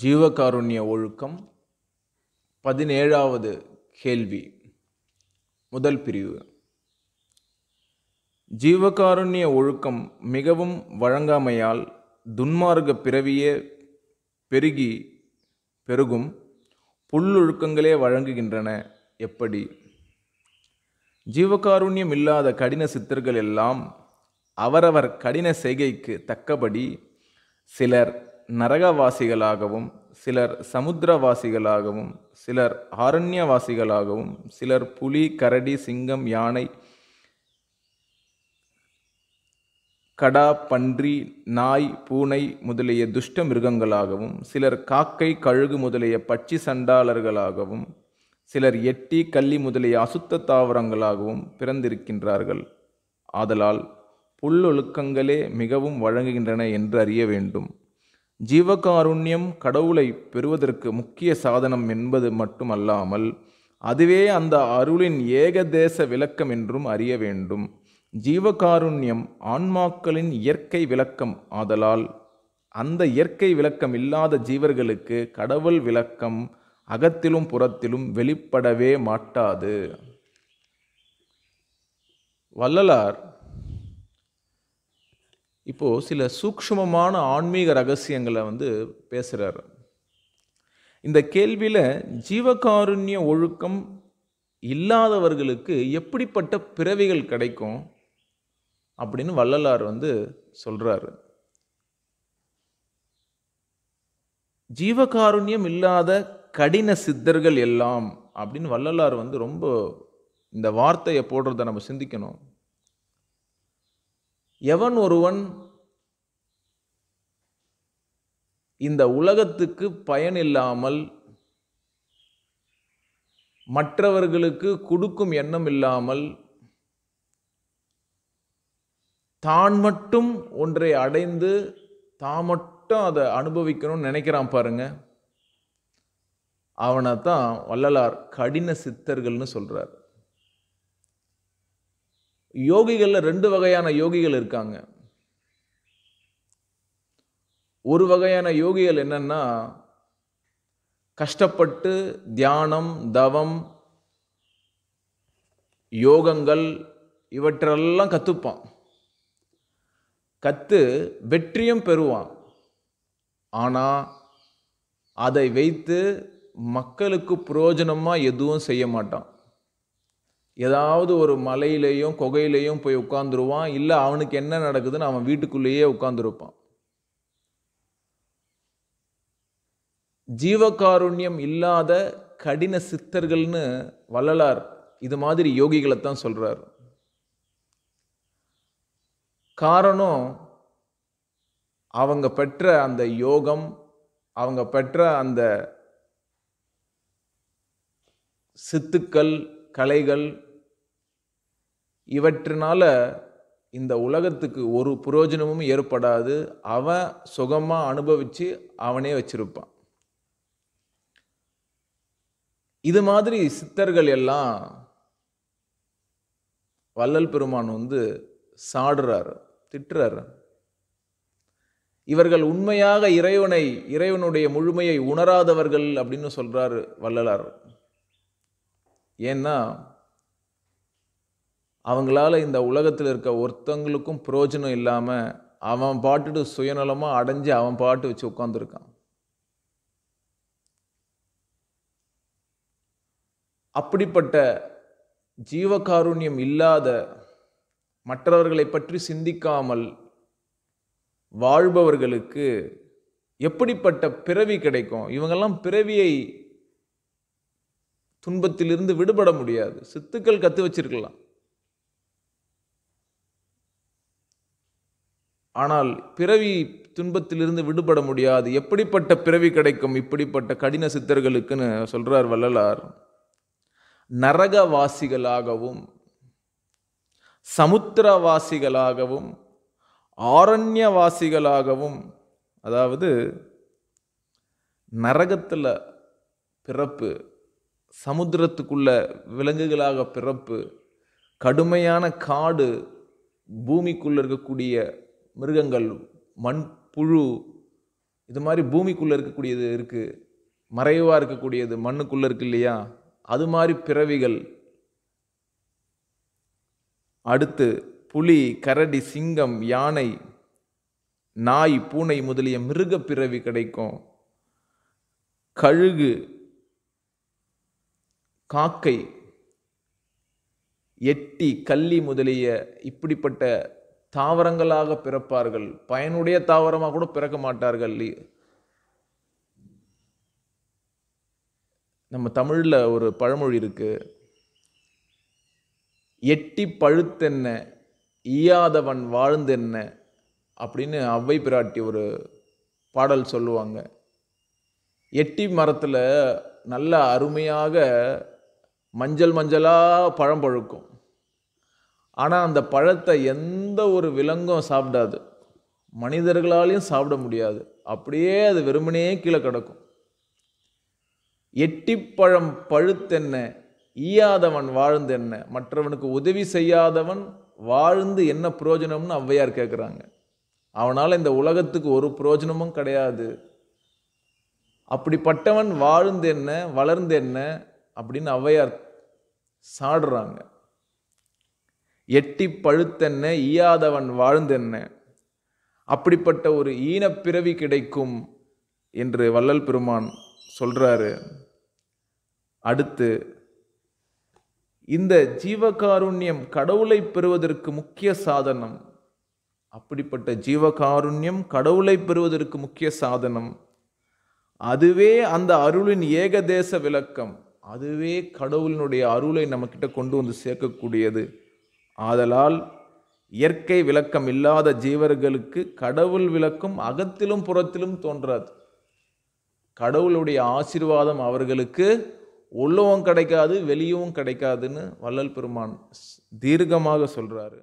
ஜீவகாருண்ய ஒழுக்கம் பதினேழாவது கேள்வி முதல் பிரிவு ஜீவகாருண்ய ஒழுக்கம் மிகவும் வழங்காமையால் துன்மார்க பிறவியே பெருகி பெருகும் புல்லொழுக்கங்களே வழங்குகின்றன எப்படி ஜீவகாருண்யம் இல்லாத கடின சித்தர்கள் எல்லாம் அவரவர் கடின செய்கைக்கு தக்கபடி சிலர் நரகவாசிகளாகவும் சிலர் சமுத்திரவாசிகளாகவும் சிலர் ஆரண்யவாசிகளாகவும் சிலர் புலி கரடி சிங்கம் யானை கடா பன்றி நாய் பூனை முதலிய துஷ்ட மிருகங்களாகவும் சிலர் காக்கை கழுகு முதலிய பட்சி சண்டாளர்களாகவும் சிலர் எட்டி கள்ளி முதலிய அசுத்த தாவரங்களாகவும் பிறந்திருக்கின்றார்கள் ஆதலால் புல்லொழுக்கங்களே மிகவும் வழங்குகின்றன என்று அறிய வேண்டும் ஜீவகாருண்யம் கடவுளை பெறுவதற்கு முக்கிய சாதனம் என்பது மட்டுமல்லாமல் அதுவே அந்த அருளின் ஏகதேச விளக்கம் என்றும் அறிய வேண்டும் ஜீவகாருண்யம் ஆன்மாக்களின் இயற்கை விளக்கம் ஆதலால் அந்த இயற்கை விளக்கம் இல்லாத ஜீவர்களுக்கு கடவுள் விளக்கம் அகத்திலும் புறத்திலும் வெளிப்படவே மாட்டாது வள்ளலார் இப்போது சில சூக்ஷமமான ஆன்மீக ரகசியங்களை வந்து பேசுகிறாரு இந்த கேள்வியில் ஜீவகாருண்ய ஒழுக்கம் இல்லாதவர்களுக்கு எப்படிப்பட்ட பிறவிகள் கிடைக்கும் அப்படின்னு வள்ளலார் வந்து சொல்கிறாரு ஜீவகாருண்யம் இல்லாத கடின சித்தர்கள் எல்லாம் அப்படின்னு வள்ளலார் வந்து ரொம்ப இந்த வார்த்தையை போடுறத நம்ம சிந்திக்கணும் எவன் ஒருவன் இந்த உலகத்துக்கு பயனில்லாமல் மற்றவர்களுக்கு கொடுக்கும் எண்ணம் இல்லாமல் தான் மட்டும் ஒன்றை அடைந்து தான் மட்டும் அதை அனுபவிக்கணும்னு நினைக்கிறான் பாருங்க அவனை தான் வள்ளலார் கடின சித்தர்கள்னு சொல்கிறார் யோகிகளில் ரெண்டு வகையான யோகிகள் இருக்காங்க ஒரு வகையான யோகிகள் என்னென்னா கஷ்டப்பட்டு தியானம் தவம் யோகங்கள் இவற்றெல்லாம் கற்றுப்பான் கற்று வெற்றியும் பெறுவான் ஆனால் அதை வைத்து மக்களுக்கு புரோஜனமாக எதுவும் செய்ய மாட்டான் ஏதாவது ஒரு மலையிலையும் குகையிலையும் போய் உட்காந்துருவான் இல்லை அவனுக்கு என்ன நடக்குதுன்னு அவன் வீட்டுக்குள்ளேயே உட்காந்துருப்பான் ஜீவகாருண்யம் இல்லாத கடின சித்தர்கள்னு வள்ளலார் இது மாதிரி யோகிகளை தான் சொல்கிறார் காரணம் அவங்க பெற்ற அந்த யோகம் அவங்க பெற்ற அந்த சித்துக்கள் கலைகள் இவற்றினால் இந்த உலகத்துக்கு ஒரு புரோஜனமும் ஏற்படாது அவன் சுகமாக அனுபவித்து அவனே வச்சிருப்பான் இது மாதிரி சித்தர்கள் எல்லாம் வள்ளல் பெருமான் வந்து சாடுறார் திட்டுறார் இவர்கள் உண்மையாக இறைவனை இறைவனுடைய முழுமையை உணராதவர்கள் அப்படின்னு சொல்கிறார் வள்ளலார் ஏன்னா அவங்களால இந்த உலகத்தில் இருக்க ஒருத்தங்களுக்கும் பிரயோஜனம் இல்லாமல் அவன் பாட்டு சுயநலமாக அடைஞ்சு அவன் பாட்டு வச்சு உட்காந்துருக்கான் அப்படிப்பட்ட ஜீவகாருண்யம் இல்லாத மற்றவர்களை பற்றி சிந்திக்காமல் வாழ்பவர்களுக்கு எப்படிப்பட்ட பிறவி கிடைக்கும் இவங்கெல்லாம் பிறவியை துன்பத்திலிருந்து விடுபட முடியாது சித்துக்கள் கத்து வச்சிருக்கலாம் ஆனால் பிறவி துன்பத்திலிருந்து விடுபட முடியாது எப்படிப்பட்ட பிறவி கிடைக்கும் இப்படிப்பட்ட கடின சித்தர்களுக்குன்னு சொல்றார் வள்ளலார் நரகவாசிகளாகவும் சமுத்திரவாசிகளாகவும் ஆரண்யவாசிகளாகவும் அதாவது நரகத்தில் பிறப்பு சமுத்திரத்துக்குள்ள விலங்குகளாக பிறப்பு கடுமையான காடு பூமிக்குள்ளே இருக்கக்கூடிய மிருகங்கள் மண்புழு இது மாதிரி பூமிக்குள்ளே இருக்கக்கூடியது இருக்குது மறைவாக இருக்கக்கூடியது மண்ணுக்குள்ளே இருக்கு இல்லையா அது மாதிரி பிறவிகள் அடுத்து புலி கரடி சிங்கம் யானை நாய் பூனை முதலிய மிருக பிறவி கிடைக்கும் கழுகு காக்கை எட்டி கள்ளி முதலிய இப்படிப்பட்ட தாவரங்களாக பிறப்பார்கள் பயனுடைய தாவரமாக கூட பிறக்க மாட்டார்கள் நம்ம தமிழில் ஒரு பழமொழி இருக்குது எட்டி பழுத்தென்ன ஈயாதவன் வாழ்ந்தென்ன அப்படின்னு அவ்வை பிராட்டி ஒரு பாடல் சொல்லுவாங்க எட்டி மரத்தில் நல்ல அருமையாக மஞ்சள் மஞ்சளாக பழம் பழுக்கும் ஆனால் அந்த பழத்தை எந்த ஒரு விலங்கும் சாப்பிடாது மனிதர்களாலையும் சாப்பிட முடியாது அப்படியே அது வெறுமனே கீழே கிடக்கும் எட்டிப்பழம் பழுத்தென்ன ஈயாதவன் வாழ்ந்தென்ன மற்றவனுக்கு உதவி செய்யாதவன் வாழ்ந்து என்ன பிரயோஜனம்னு ஔவையார் கேட்குறாங்க அவனால் இந்த உலகத்துக்கு ஒரு பிரயோஜனமும் கிடையாது அப்படிப்பட்டவன் வாழ்ந்து என்ன வளர்ந்து என்ன அப்படின்னு ஔவையார் சாடுறாங்க எட்டி பழுத்தென்ன ஈயாதவன் வாழ்ந்தென்ன அப்படிப்பட்ட ஒரு ஈனப்பிறவி கிடைக்கும் என்று வள்ளல் பெருமான் சொல்கிறாரு அடுத்து இந்த ஜீவகாருண்யம் கடவுளை பெறுவதற்கு முக்கிய சாதனம் அப்படிப்பட்ட ஜீவகாருண்யம் கடவுளை பெறுவதற்கு முக்கிய சாதனம் அதுவே அந்த அருளின் ஏகதேச விளக்கம் அதுவே கடவுளினுடைய அருளை நம்மக்கிட்ட கொண்டு வந்து சேர்க்கக்கூடியது ஆதலால் இயற்கை விளக்கம் இல்லாத ஜீவர்களுக்கு கடவுள் விளக்கம் அகத்திலும் புறத்திலும் தோன்றாது கடவுளுடைய ஆசீர்வாதம் அவர்களுக்கு உள்ளவும் கிடைக்காது வெளியவும் கிடைக்காதுன்னு வள்ளல் பெருமான் தீர்க்கமாக சொல்கிறாரு